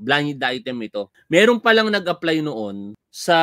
Blind item ito. Meron palang nag-apply noon sa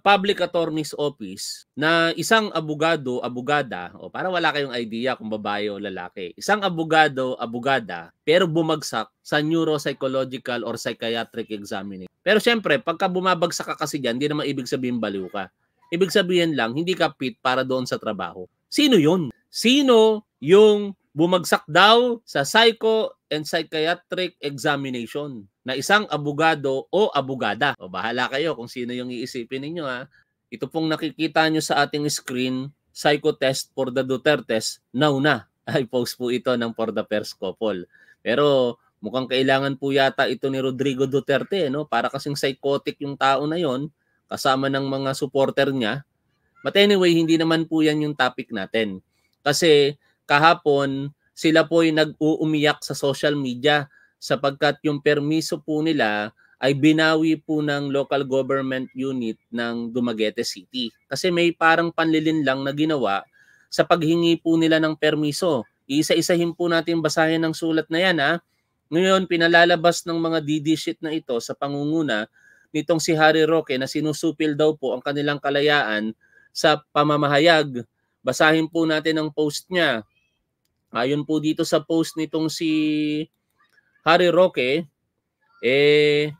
public attorney's office na isang abogado, abogada, o para wala kayong idea kung babae o lalaki, isang abogado, abogada, pero bumagsak sa neuropsychological or psychiatric examining. Pero syempre, pagka bumabagsak ka kasi dyan, hindi naman ibig sabihin baliw ka. Ibig sabihin lang, hindi ka fit para doon sa trabaho. Sino yon? Sino yung bumagsak daw sa psycho and psychiatric examination? na isang abogado o abogada. O bahala kayo kung sino yung iisipin ninyo ha. Ito pong nakikita nyo sa ating screen, psychotest for the Dutertes, now na. Ay post po ito ng For the First Couple. Pero mukhang kailangan po yata ito ni Rodrigo Duterte, no? Para kasing psychotic yung tao na yon kasama ng mga supporter niya. But anyway, hindi naman po yan yung topic natin. Kasi kahapon, sila po ay nag-uumiyak sa social media sapagkat yung permiso po nila ay binawi po ng local government unit ng Dumaguete City. Kasi may parang panlilin lang na ginawa sa paghingi po nila ng permiso. Iisa-isahin po natin basahin ng sulat na yan. Ha? Ngayon, pinalalabas ng mga DD sheet na ito sa pangunguna nitong si Harry Roque na sinusupil daw po ang kanilang kalayaan sa pamamahayag. Basahin po natin ang post niya. Ayon po dito sa post nitong si Harry Roque, eh,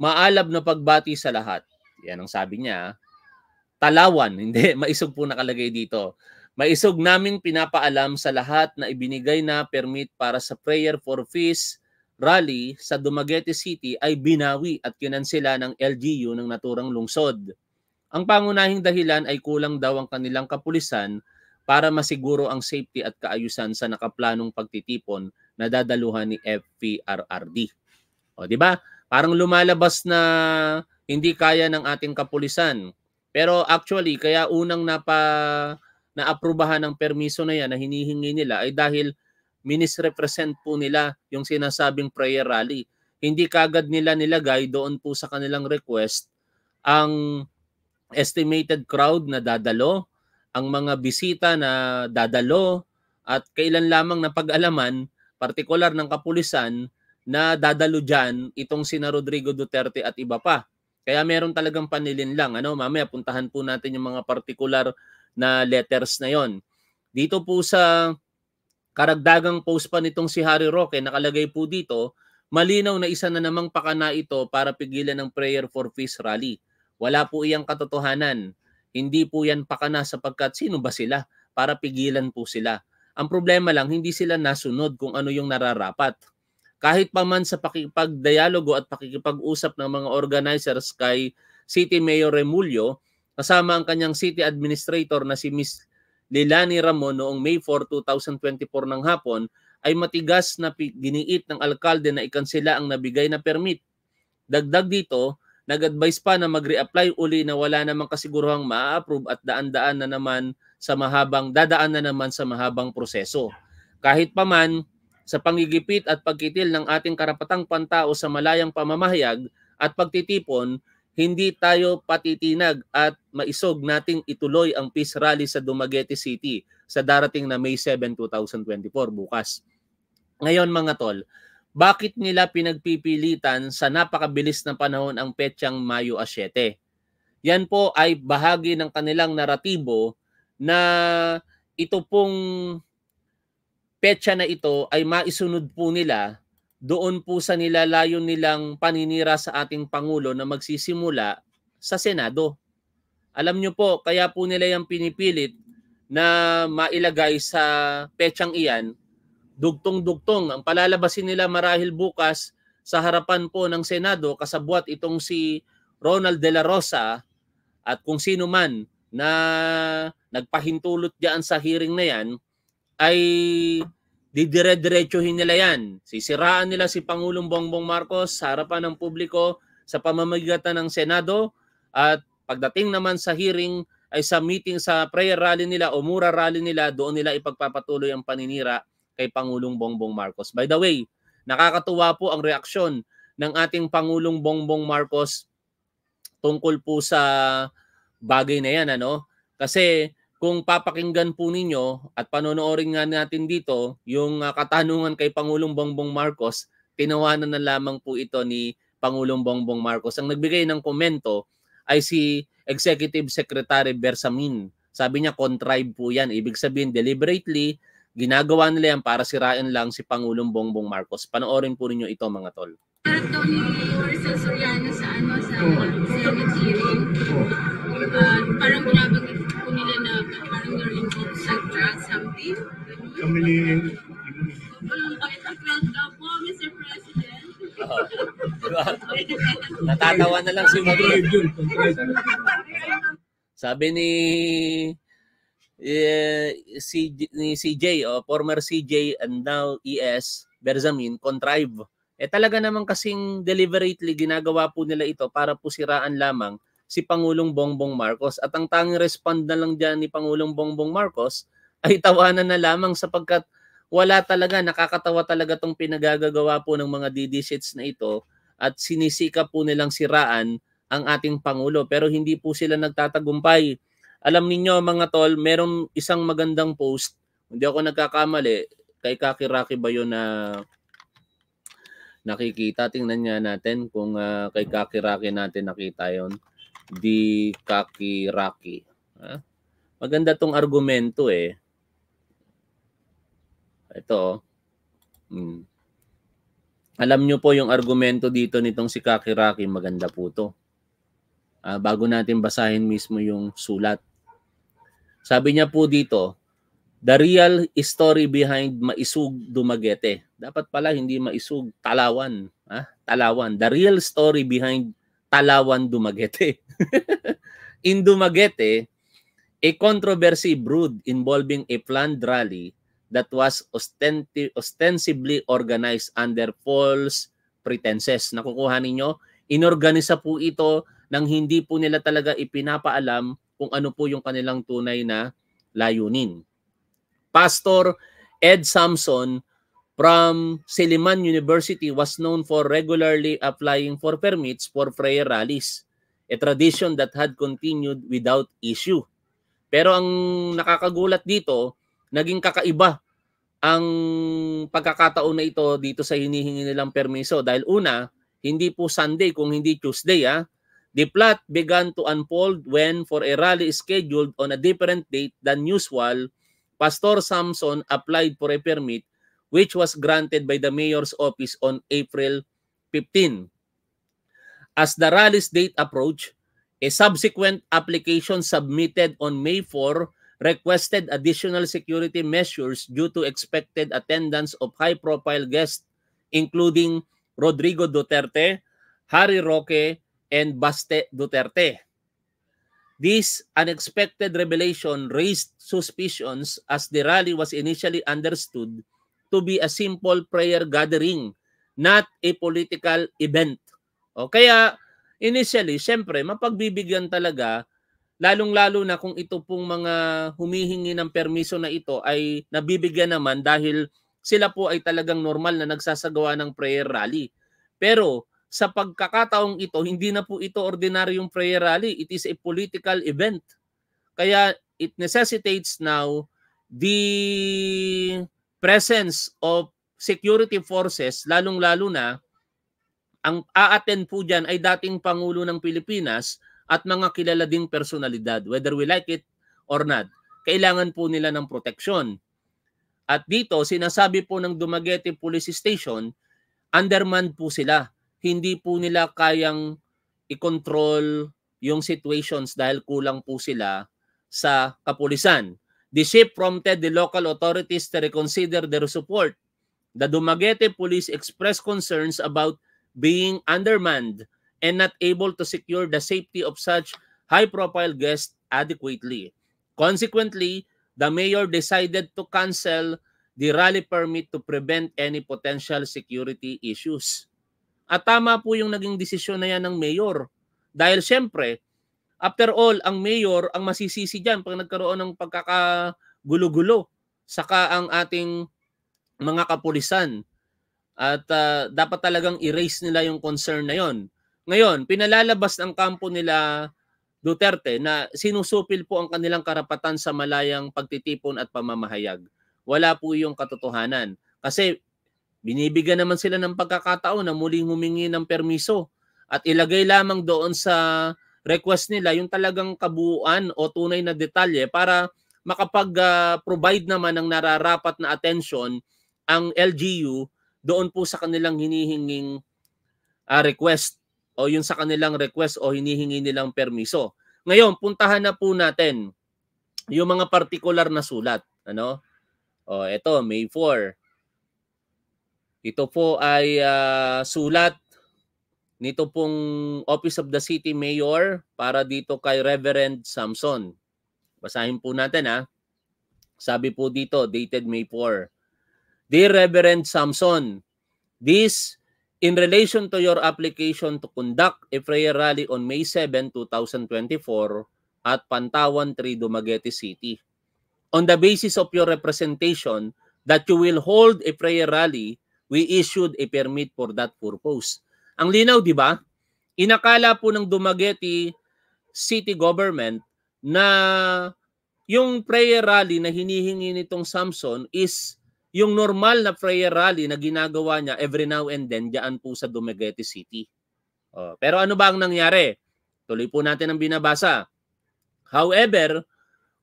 maalab na pagbati sa lahat. Yan ang sabi niya. Ah. Talawan, hindi, maisog po nakalagay dito. Maisog namin pinapaalam sa lahat na ibinigay na permit para sa prayer for peace rally sa Dumaguete City ay binawi at kinansela ng LGU ng naturang lungsod. Ang pangunahing dahilan ay kulang daw ang kanilang kapulisan para masiguro ang safety at kaayusan sa nakaplanong pagtitipon na dadaluhan ni FPRRD. O, di ba? Parang lumalabas na hindi kaya ng ating kapulisan. Pero actually, kaya unang napa naaprubahan ng permiso na yan na hinihingi nila ay dahil minisrepresent po nila yung sinasabing prayer rally. Hindi kagad nila nilagay doon po sa kanilang request ang estimated crowd na dadalo, ang mga bisita na dadalo, at kailan lamang napag-alaman partikular ng kapulisan na dadalo dyan itong sina Rodrigo Duterte at iba pa. Kaya meron talagang panilin lang. Ano, mamaya puntahan po natin yung mga partikular na letters na yon. Dito po sa karagdagang post pa nitong si Harry Roque, nakalagay po dito, malinaw na isa na namang pakana ito para pigilan ng prayer for peace rally. Wala po iyang katotohanan. Hindi po yan pakana sapagkat sino ba sila para pigilan po sila. Ang problema lang, hindi sila nasunod kung ano yung nararapat. Kahit pa man sa pakikipagdialogo at pakikipag-usap ng mga organizers kay City Mayor Remulio, kasama ang kanyang city administrator na si Ms. Lilani Ramon noong May 4, 2024 ng hapon, ay matigas na giniit ng alkalde na ikansela ang nabigay na permit. Dagdag dito, nag-advise pa na mag-reapply uli na wala namang kasiguruhang ma-approve at daan-daan na naman sa mahabang dadaan na naman sa mahabang proseso. Kahit paman sa panggigipit at pagkitil ng ating karapatang pantao sa malayang pamamahayag at pagtitipon, hindi tayo patitinag at maisog nating ituloy ang peace rally sa Dumaguete City sa darating na May 7, 2024 bukas. Ngayon mga tol, bakit nila pinagpipilitan sa napakabilis na panahon ang petsang Mayo 7? Yan po ay bahagi ng kanilang naratibo na ito pong petsa na ito ay maisunod po nila doon po sa nilalayon nilang paninira sa ating Pangulo na magsisimula sa Senado. Alam nyo po, kaya po nila yung pinipilit na mailagay sa petsang iyan, dugtong-dugtong. Ang palalabasin nila marahil bukas sa harapan po ng Senado kasabwat itong si Ronald De La Rosa at kung sino man na nagpahintulot diyan sa hearing na yan ay didire-diretsuhin nila yan. Sisiraan nila si Pangulong Bongbong Marcos sa harapan ng publiko sa pamamagitan ng Senado at pagdating naman sa hearing ay sa meeting sa prayer rally nila o mura rally nila doon nila ipagpapatuloy ang paninira kay Pangulong Bongbong Marcos. By the way, nakakatuwa po ang reaksyon ng ating Pangulong Bongbong Marcos tungkol po sa bagay na yan ano kasi kung papakinggan po ninyo at panonoorin nga natin dito yung uh, katanungan kay Pangulong Bongbong Marcos tinawanan na lamang po ito ni Pangulong Bongbong Marcos ang nagbigay ng komento ay si Executive Secretary Bersamin sabi niya contrive po yan ibig sabihin deliberately ginagawa nila yan para sirain lang si Pangulong Bongbong Marcos panoorin po niyo ito mga tol lahat daw ni Marcel Soriano sa ano, sa oh. Senate hearing. Oh. Uh, parang binabagay po nila na parang you're involved sa drug something. Kami ni... Walang kahit daw Mr. President. Natatawa na lang si Marie. Sabi ni eh, si ni CJ, oh, former CJ and now ES Berzamin contrive eh talaga naman kasing deliberately ginagawa po nila ito para po siraan lamang si Pangulong Bongbong Marcos. At ang tanging respond na lang dyan ni Pangulong Bongbong Marcos ay tawanan na lamang sapagkat wala talaga, nakakatawa talaga tong pinagagagawa po ng mga DD sheets na ito at sinisika po nilang siraan ang ating Pangulo pero hindi po sila nagtatagumpay. Alam niyo mga tol, merong isang magandang post, hindi ako nagkakamali, kay Kaki Rocky ba yun na nakikita. Tingnan niya natin kung uh, kay Kakiraki natin nakita yon Di Kakiraki. Ha? Maganda tong argumento eh. Ito. Oh. Hmm. Alam nyo po yung argumento dito nitong si Kakiraki. Maganda po to. Uh, bago natin basahin mismo yung sulat. Sabi niya po dito, The real story behind Maisug Dumagete. Dapat pala hindi maisug Talawan, ha? Talawan. The real story behind Talawan Dumaguete. in Dumaguete, a controversy brewed involving a planned rally that was ostenti- ostensibly organized under false pretenses. Nakukuha ninyo? Inorganisa po ito nang hindi po nila talaga ipinapaalam kung ano po yung kanilang tunay na layunin. Pastor Ed Samson from Seliman University was known for regularly applying for permits for prayer rallies, a tradition that had continued without issue. Pero ang nakakagulat dito, naging kakaiba ang pagkakataon na ito dito sa hinihingi nilang permiso dahil una, hindi po Sunday kung hindi Tuesday ah. The plot began to unfold when for a rally scheduled on a different date than usual, Pastor Samson applied for a permit which was granted by the mayor's office on April 15. As the rally's date approached, a subsequent application submitted on May 4 requested additional security measures due to expected attendance of high-profile guests including Rodrigo Duterte, Harry Roque, and Baste Duterte. This unexpected revelation raised suspicions as the rally was initially understood to be a simple prayer gathering, not a political event. O, kaya initially, syempre, mapagbibigyan talaga, lalong-lalo na kung ito pong mga humihingi ng permiso na ito ay nabibigyan naman dahil sila po ay talagang normal na nagsasagawa ng prayer rally. Pero sa pagkakataong ito, hindi na po ito ordinaryong prayer rally. It is a political event. Kaya it necessitates now the presence of security forces, lalong-lalo na, ang aaten po dyan ay dating Pangulo ng Pilipinas at mga kilala ding personalidad, whether we like it or not. Kailangan po nila ng proteksyon. At dito, sinasabi po ng Dumaguete Police Station, undermanned po sila. Hindi po nila kayang i-control yung situations dahil kulang po sila sa kapulisan. The ship prompted the local authorities to reconsider their support. The Dumaguete police expressed concerns about being undermanned and not able to secure the safety of such high-profile guests adequately. Consequently, the mayor decided to cancel the rally permit to prevent any potential security issues. At tama po yung naging desisyon na yan ng mayor. Dahil siyempre, After all, ang mayor ang masisisi diyan pag nagkaroon ng pagkakagulo-gulo saka ang ating mga kapulisan. At uh, dapat talagang erase nila yung concern na yon. Ngayon, pinalalabas ng kampo nila Duterte na sinusupil po ang kanilang karapatan sa malayang pagtitipon at pamamahayag. Wala po yung katotohanan. Kasi binibigyan naman sila ng pagkakataon na muling humingi ng permiso at ilagay lamang doon sa request nila yung talagang kabuuan o tunay na detalye para makapag-provide ah, naman ng nararapat na atensyon ang LGU doon po sa kanilang hinihinging uh, request o yung sa kanilang request o hinihingi nilang permiso. Ngayon, puntahan na po natin yung mga particular na sulat. Ano? O, ito, May 4. Ito po ay uh, sulat nito pong Office of the City Mayor para dito kay Reverend Samson. Basahin po natin ha. Sabi po dito, dated May 4. Dear Reverend Samson, this in relation to your application to conduct a prayer rally on May 7, 2024 at Pantawan 3, Dumaguete City. On the basis of your representation that you will hold a prayer rally, we issued a permit for that purpose. Ang linaw, di ba? Inakala po ng Dumaguete City Government na yung prayer rally na hinihingi nitong Samson is yung normal na prayer rally na ginagawa niya every now and then diyan po sa Dumaguete City. Oh, pero ano ba ang nangyari? Tuloy po natin ang binabasa. However,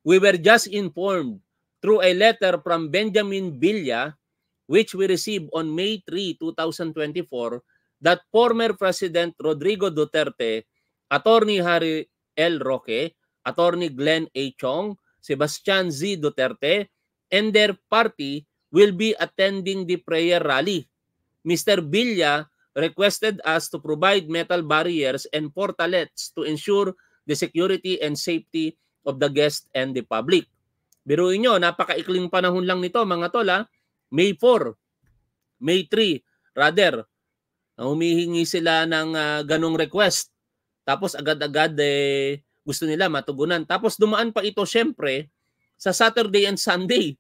we were just informed through a letter from Benjamin Villa which we received on May 3, 2024 that former President Rodrigo Duterte, Attorney Harry L. Roque, Attorney Glenn A. Chong, Sebastian Z. Duterte, and their party will be attending the prayer rally. Mr. Villa requested us to provide metal barriers and portalets to ensure the security and safety of the guests and the public. Biruin nyo, napakaikling panahon lang nito mga tol ha. May 4, May 3, rather, Humihingi sila ng uh, ganong request. Tapos agad-agad eh, gusto nila matugunan. Tapos dumaan pa ito syempre sa Saturday and Sunday.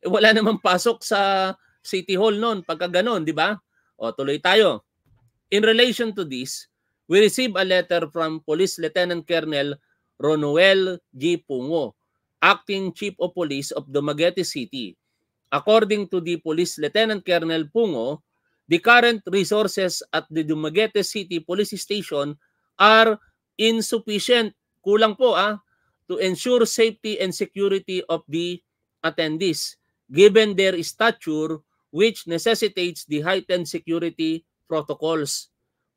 Eh, wala namang pasok sa City Hall noon pagka ganon, di ba? O tuloy tayo. In relation to this, we receive a letter from Police Lieutenant Colonel Ronuel G. Pungo, Acting Chief of Police of Dumaguete City. According to the Police Lieutenant Colonel Pungo, The current resources at the Dumaguete City Police Station are insufficient, kulang po ah, to ensure safety and security of the attendees given their stature which necessitates the heightened security protocols.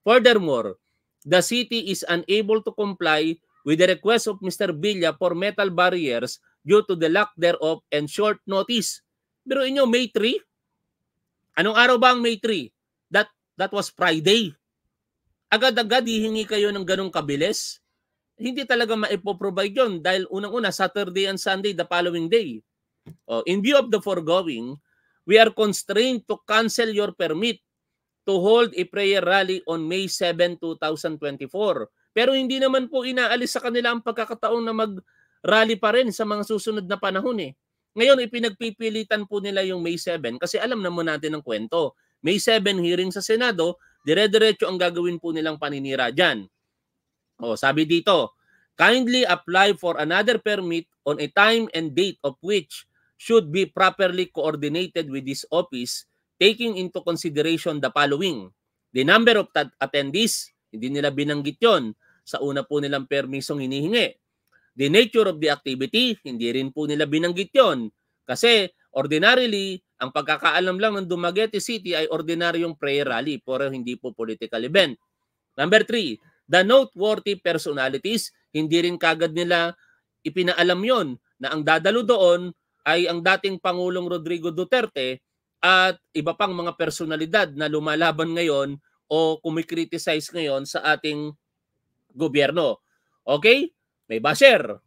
Furthermore, the city is unable to comply with the request of Mr. Villa for metal barriers due to the lack thereof and short notice. Pero inyo, May 3, Anong araw ba ang May 3? That, that was Friday. Agad-agad hihingi kayo ng ganong kabilis. Hindi talaga maipoprovide yon dahil unang-una Saturday and Sunday the following day. Oh, in view of the foregoing, we are constrained to cancel your permit to hold a prayer rally on May 7, 2024. Pero hindi naman po inaalis sa kanila ang pagkakataon na mag-rally pa rin sa mga susunod na panahon eh. Ngayon, ipinagpipilitan po nila yung May 7 kasi alam naman natin ang kwento. May 7 hearing sa Senado, dire-diretso ang gagawin po nilang paninira dyan. O, sabi dito, kindly apply for another permit on a time and date of which should be properly coordinated with this office taking into consideration the following. The number of attendees, hindi nila binanggit yon sa una po nilang permisong hinihingi the nature of the activity, hindi rin po nila binanggit yon. Kasi ordinarily, ang pagkakaalam lang ng Dumaguete City ay ordinaryong prayer rally, pero hindi po political event. Number three, the noteworthy personalities, hindi rin kagad nila ipinaalam yon na ang dadalo doon ay ang dating Pangulong Rodrigo Duterte at iba pang mga personalidad na lumalaban ngayon o kumikriticize ngayon sa ating gobyerno. Okay? may basher.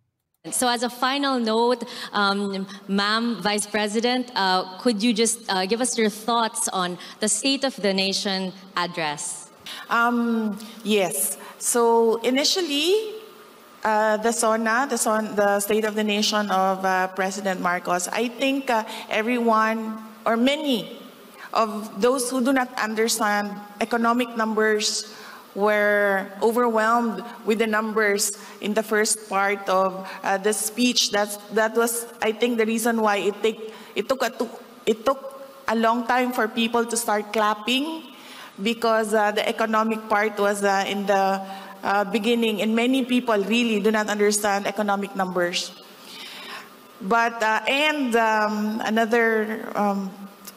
So as a final note, um, Ma'am Vice President, uh, could you just uh, give us your thoughts on the State of the Nation address? Um, yes. So initially, uh, the SONA, the, SON, the State of the Nation of uh, President Marcos, I think uh, everyone or many of those who do not understand economic numbers, were overwhelmed with the numbers in the first part of uh, the speech. That's, that was, I think, the reason why it, take, it, took a, it took a long time for people to start clapping because uh, the economic part was uh, in the uh, beginning, and many people really do not understand economic numbers. But, uh, and um, another um,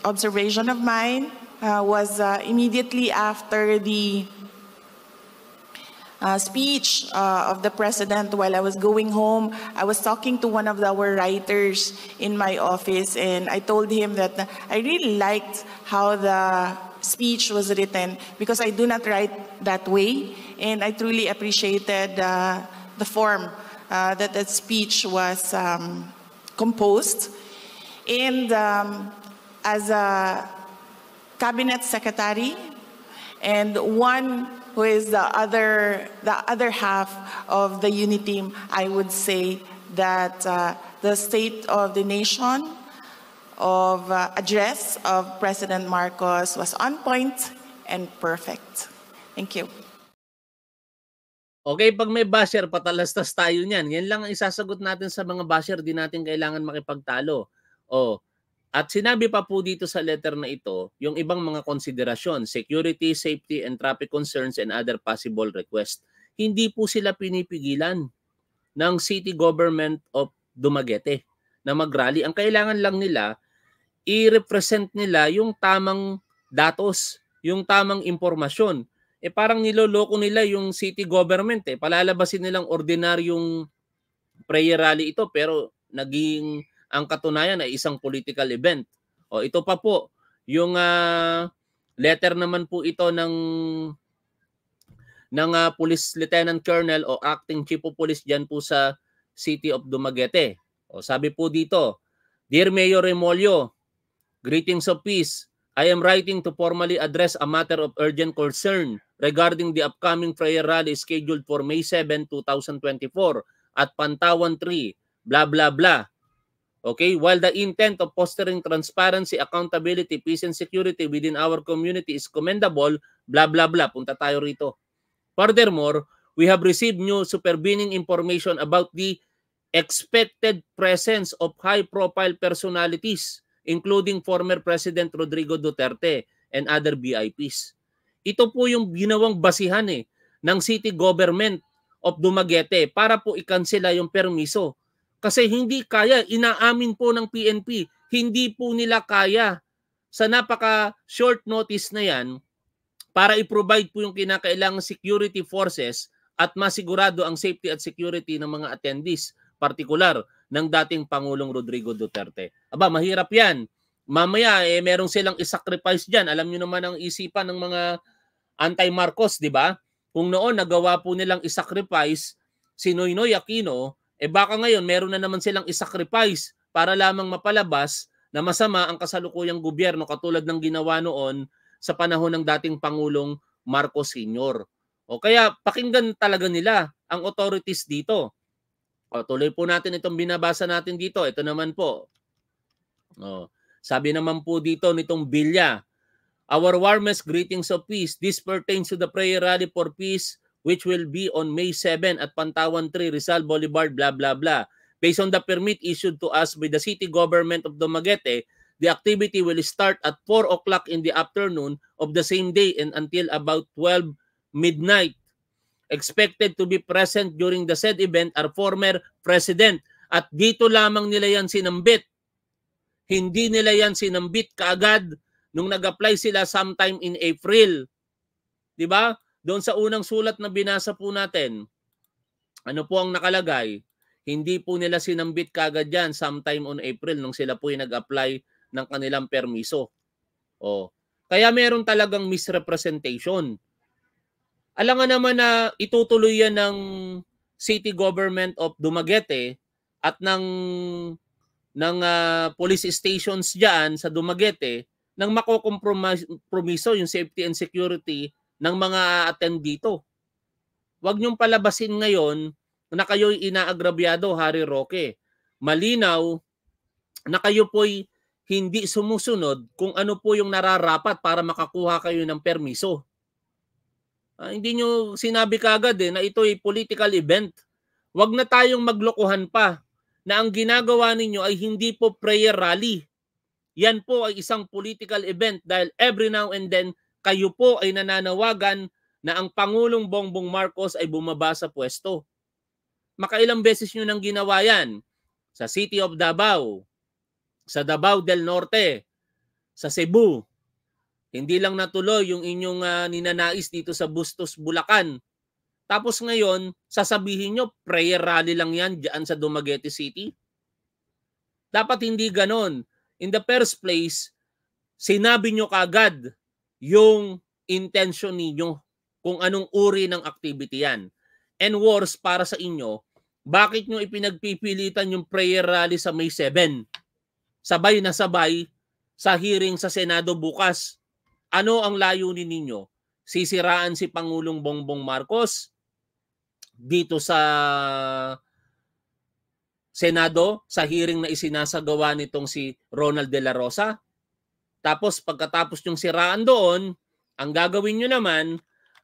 observation of mine uh, was immediately after the uh, speech uh, of the president while I was going home. I was talking to one of our writers in my office and I told him that I really liked how the speech was written because I do not write that way and I truly appreciated uh, the form uh, that that speech was um, composed. And um, as a cabinet secretary and one who is the other, the other half of the UNI team, I would say that uh, the state of the nation of uh, address of President Marcos was on point and perfect. Thank you. Okay, pag may basher, patalastas tayo niyan. Yan lang ang isasagot natin sa mga basher. Di natin kailangan makipagtalo. O, oh, at sinabi pa po dito sa letter na ito yung ibang mga konsiderasyon, security, safety, and traffic concerns and other possible requests. Hindi po sila pinipigilan ng city government of Dumaguete na magrally. Ang kailangan lang nila, i-represent nila yung tamang datos, yung tamang impormasyon. Eh parang niloloko nila yung city government eh. Palalabasin nilang ordinaryong prayer rally ito pero naging ang katunayan ay isang political event. O ito pa po, yung uh, letter naman po ito ng ng uh, Police Lieutenant Colonel o Acting Chief of Police diyan po sa City of Dumaguete. O sabi po dito, Dear Mayor Remolyo, greetings of peace. I am writing to formally address a matter of urgent concern regarding the upcoming prayer rally scheduled for May 7, 2024 at Pantawan 3, blah blah blah Okay, while the intent of fostering transparency, accountability, peace and security within our community is commendable, blah blah blah, punta tayo rito. Furthermore, we have received new supervening information about the expected presence of high-profile personalities including former President Rodrigo Duterte and other VIPs. Ito po yung ginawang basihan eh ng city government of Dumaguete para po ikansela yung permiso kasi hindi kaya, inaamin po ng PNP, hindi po nila kaya sa napaka short notice na yan para i-provide po yung kinakailangang security forces at masigurado ang safety at security ng mga attendees, partikular ng dating Pangulong Rodrigo Duterte. Aba, mahirap yan. Mamaya, eh, merong silang i-sacrifice diyan Alam niyo naman ang isipan ng mga anti-Marcos, di ba? Kung noon, nagawa po nilang i-sacrifice si Noynoy Aquino eh baka ngayon meron na naman silang isacrifice para lamang mapalabas na masama ang kasalukuyang gobyerno katulad ng ginawa noon sa panahon ng dating Pangulong Marcos Sr. O kaya pakinggan talaga nila ang authorities dito. O, tuloy po natin itong binabasa natin dito. Ito naman po. O, sabi naman po dito nitong Bilya, Our warmest greetings of peace. This pertains to the prayer rally for peace which will be on May 7 at Pantawan 3, Rizal Boulevard, blah, blah, blah. Based on the permit issued to us by the city government of Dumaguete, the activity will start at 4 o'clock in the afternoon of the same day and until about 12 midnight. Expected to be present during the said event are former president. At dito lamang nila yan sinambit. Hindi nila yan sinambit kaagad nung nag-apply sila sometime in April. 'Di ba? doon sa unang sulat na binasa po natin, ano po ang nakalagay? Hindi po nila sinambit kagad yan sometime on April nung sila po nag-apply ng kanilang permiso. Oh. Kaya meron talagang misrepresentation. Alam nga naman na itutuloy yan ng City Government of Dumaguete at ng ng uh, police stations diyan sa Dumaguete nang makokompromiso yung safety and security ng mga attend dito. Huwag niyong palabasin ngayon na kayo'y inaagrabyado, Harry Roque. Malinaw na kayo po'y hindi sumusunod kung ano po yung nararapat para makakuha kayo ng permiso. Ah, hindi nyo sinabi kagad eh, na ito ay political event. Huwag na tayong maglokohan pa na ang ginagawa ninyo ay hindi po prayer rally. Yan po ay isang political event dahil every now and then kayo po ay nananawagan na ang Pangulong Bongbong Marcos ay bumaba sa pwesto. Makailang beses nyo nang ginawa yan sa City of Davao, sa Davao del Norte, sa Cebu. Hindi lang natuloy yung inyong uh, ninanais dito sa Bustos, Bulacan. Tapos ngayon, sasabihin nyo, prayer rally lang yan dyan sa Dumaguete City. Dapat hindi ganon. In the first place, sinabi nyo kagad yung intention ninyo kung anong uri ng activity yan. And worse para sa inyo, bakit nyo ipinagpipilitan yung prayer rally sa May 7? Sabay na sabay sa hearing sa Senado bukas. Ano ang layunin ninyo? Sisiraan si Pangulong Bongbong Marcos dito sa Senado sa hearing na isinasagawa nitong si Ronald De La Rosa? Tapos pagkatapos yung siraan doon, ang gagawin nyo naman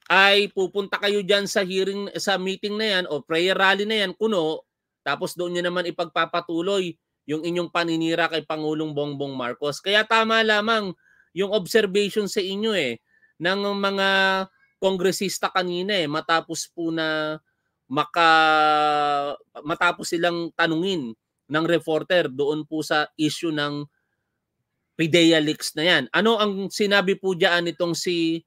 ay pupunta kayo dyan sa hearing, sa meeting na yan o prayer rally na yan, kuno, tapos doon nyo naman ipagpapatuloy yung inyong paninira kay Pangulong Bongbong Marcos. Kaya tama lamang yung observation sa inyo eh, ng mga kongresista kanina eh, matapos po na maka matapos silang tanungin ng reporter doon po sa issue ng Pidea leaks na yan. Ano ang sinabi po dyan nitong si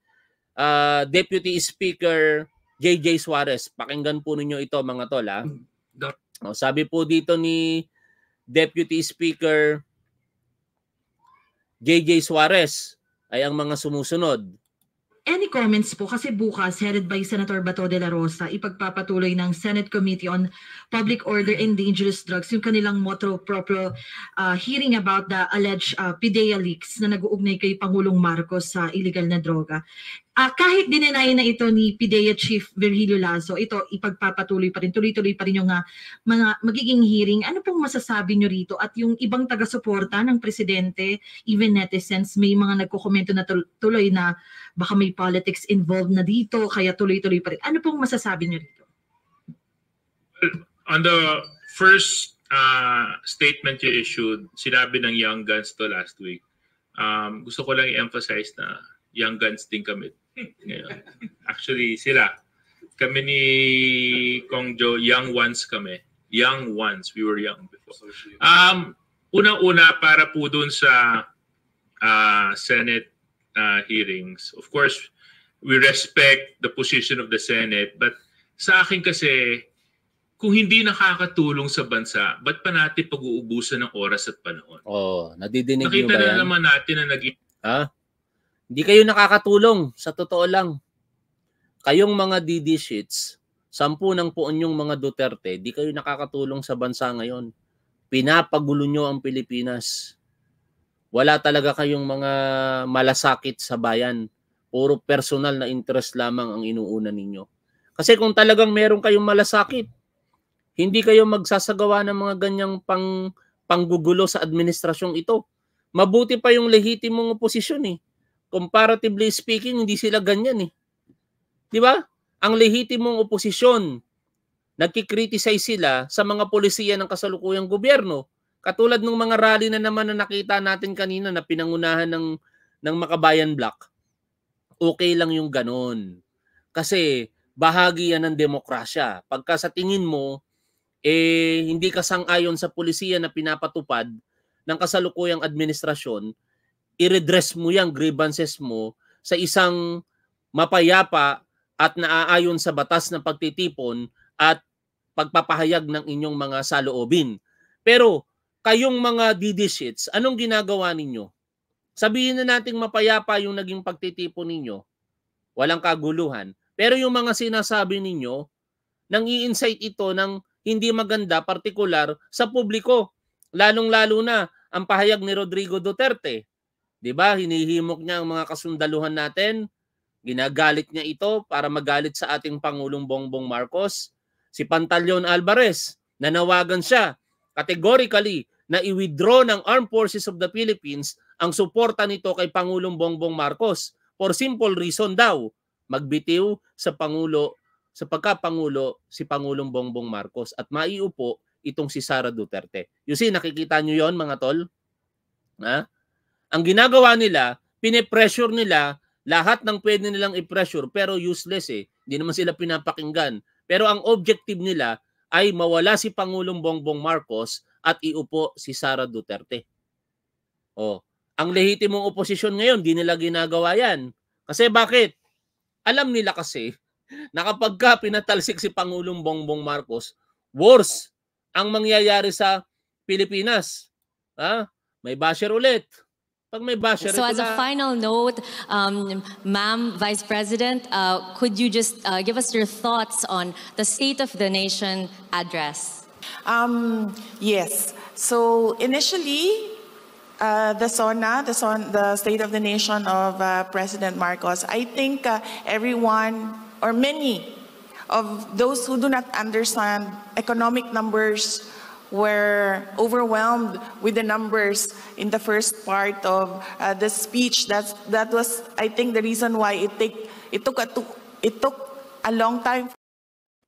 uh, Deputy Speaker JJ Suarez? Pakinggan po ninyo ito mga tol ha. Ah. Hmm. O, sabi po dito ni Deputy Speaker JJ Suarez ay ang mga sumusunod. Any comments po? Kasi bukas, headed by Senator Bato de la Rosa, ipagpapatuloy ng Senate Committee on Public Order and Dangerous Drugs yung kanilang moto proprio uh, hearing about the alleged uh, PIDEA leaks na nag-uugnay kay Pangulong Marcos sa illegal na droga. Uh, kahit dinenayin na ito ni PDEA Chief Virgilio Lazo, ito ipagpapatuloy pa rin, tuloy-tuloy pa rin yung uh, mga magiging hearing. Ano pong masasabi nyo rito? At yung ibang taga-suporta ng presidente, even netizens, may mga nagkokomento na tuloy na baka may politics involved na dito, kaya tuloy-tuloy pa rin. Ano pong masasabi nyo rito? On the first uh, statement you issued, sinabi ng Young Guns to last week, um, gusto ko lang i-emphasize na Young Guns din kami Yeah. Actually, sila. Kami ni Kong Jo, young ones kami. Young ones. We were young before. Um, Unang-una para po dun sa uh, Senate uh, hearings. Of course, we respect the position of the Senate. But sa akin kasi, kung hindi nakakatulong sa bansa, ba't pa natin pag-uubusan ng oras at panahon? Oo, oh, nadidinig Nakita nyo ba yan? Nakita na naman natin na naging... Ha? Hindi kayo nakakatulong, sa totoo lang. Kayong mga DD sheets, sampu ng puon yung mga Duterte, di kayo nakakatulong sa bansa ngayon. Pinapagulo nyo ang Pilipinas. Wala talaga kayong mga malasakit sa bayan. Puro personal na interest lamang ang inuuna ninyo. Kasi kung talagang meron kayong malasakit, hindi kayo magsasagawa ng mga ganyang pang panggugulo sa administrasyong ito. Mabuti pa yung lehitimong oposisyon eh comparatively speaking, hindi sila ganyan eh. Di ba? Ang lehitimong oposisyon, nagkikritisize sila sa mga polisiya ng kasalukuyang gobyerno. Katulad ng mga rally na naman na nakita natin kanina na pinangunahan ng, ng Makabayan Black. Okay lang yung ganon. Kasi bahagi yan ng demokrasya. Pagka sa tingin mo, eh, hindi ka sang-ayon sa polisiya na pinapatupad ng kasalukuyang administrasyon, i-redress mo yung grievances mo sa isang mapayapa at naaayon sa batas ng pagtitipon at pagpapahayag ng inyong mga saloobin. Pero kayong mga DD sheets, anong ginagawa ninyo? Sabihin na nating mapayapa yung naging pagtitipon ninyo. Walang kaguluhan. Pero yung mga sinasabi ninyo, nang i-insight ito ng hindi maganda partikular sa publiko. Lalong-lalo na ang pahayag ni Rodrigo Duterte 'Di ba? Hinihimok niya ang mga kasundaluhan natin. Ginagalit niya ito para magalit sa ating Pangulong Bongbong Marcos. Si Pantaleon Alvarez, nanawagan siya categorically na i-withdraw ng Armed Forces of the Philippines ang suporta nito kay Pangulong Bongbong Marcos for simple reason daw, magbitiw sa Pangulo sa pagkapangulo si Pangulong Bongbong Marcos at maiupo itong si Sara Duterte. You see, nakikita nyo yon mga tol? Ha? Ang ginagawa nila, pinipressure nila lahat ng pwede nilang i-pressure pero useless eh. Hindi naman sila pinapakinggan. Pero ang objective nila ay mawala si Pangulong Bongbong Marcos at iupo si Sara Duterte. Oh, ang lehitimong oposisyon ngayon, di nila ginagawa 'yan. Kasi bakit? Alam nila kasi na kapag ka pinatalsik si Pangulong Bongbong Marcos, worse ang mangyayari sa Pilipinas. Ha? Ah, may basher ulit. Pag may basher, so as a na... final note, um, Ma'am Vice President, uh, could you just uh, give us your thoughts on the State of the Nation address? Um, yes. So initially, uh, the SONA, the, SON, the State of the Nation of uh, President Marcos, I think uh, everyone or many of those who do not understand economic numbers were overwhelmed with the numbers in the first part of uh, the speech. That's, that was, I think, the reason why it, take, it, took, a, it took a long time.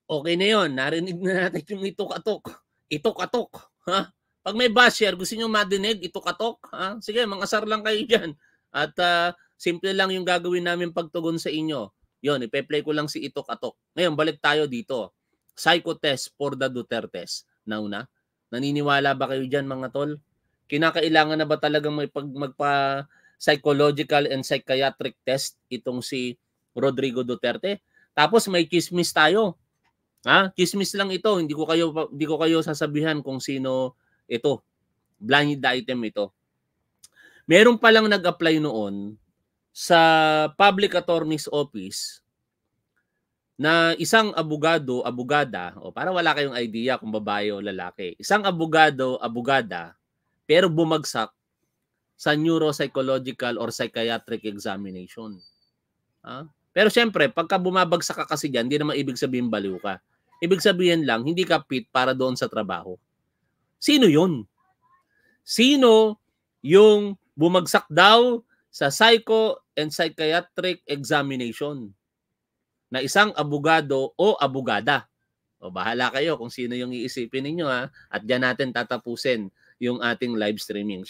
Okay na yun. Narinig na natin yung itok-atok. Itok-atok. Ha? Pag may basher, gusto nyo madinig, itok-atok. Ha? Sige, mangasar lang kayo dyan. At uh, simple lang yung gagawin namin pagtugon sa inyo. Yun, ipe-play ko lang si itok-atok. Ngayon, balik tayo dito. Psycho test for the Dutertes. Nauna. Naniniwala ba kayo dyan mga tol? Kinakailangan na ba talaga may pag magpa psychological and psychiatric test itong si Rodrigo Duterte? Tapos may chismis tayo. Ha? Chismis lang ito, hindi ko kayo hindi ko kayo sasabihan kung sino ito. Blind item ito. Meron pa lang nag-apply noon sa Public Attorney's Office na isang abogado, abogada, o para wala kayong idea kung babae o lalaki, isang abogado, abogada, pero bumagsak sa neuropsychological or psychiatric examination. Ha? Pero siyempre, pagka bumabagsak ka kasi dyan, hindi naman ibig sabihin baliw ka. Ibig sabihin lang, hindi ka fit para doon sa trabaho. Sino yun? Sino yung bumagsak daw sa psycho and psychiatric examination? na isang abogado o abogada. O bahala kayo kung sino yung iisipin ninyo ha. At diyan natin tatapusin yung ating live streaming.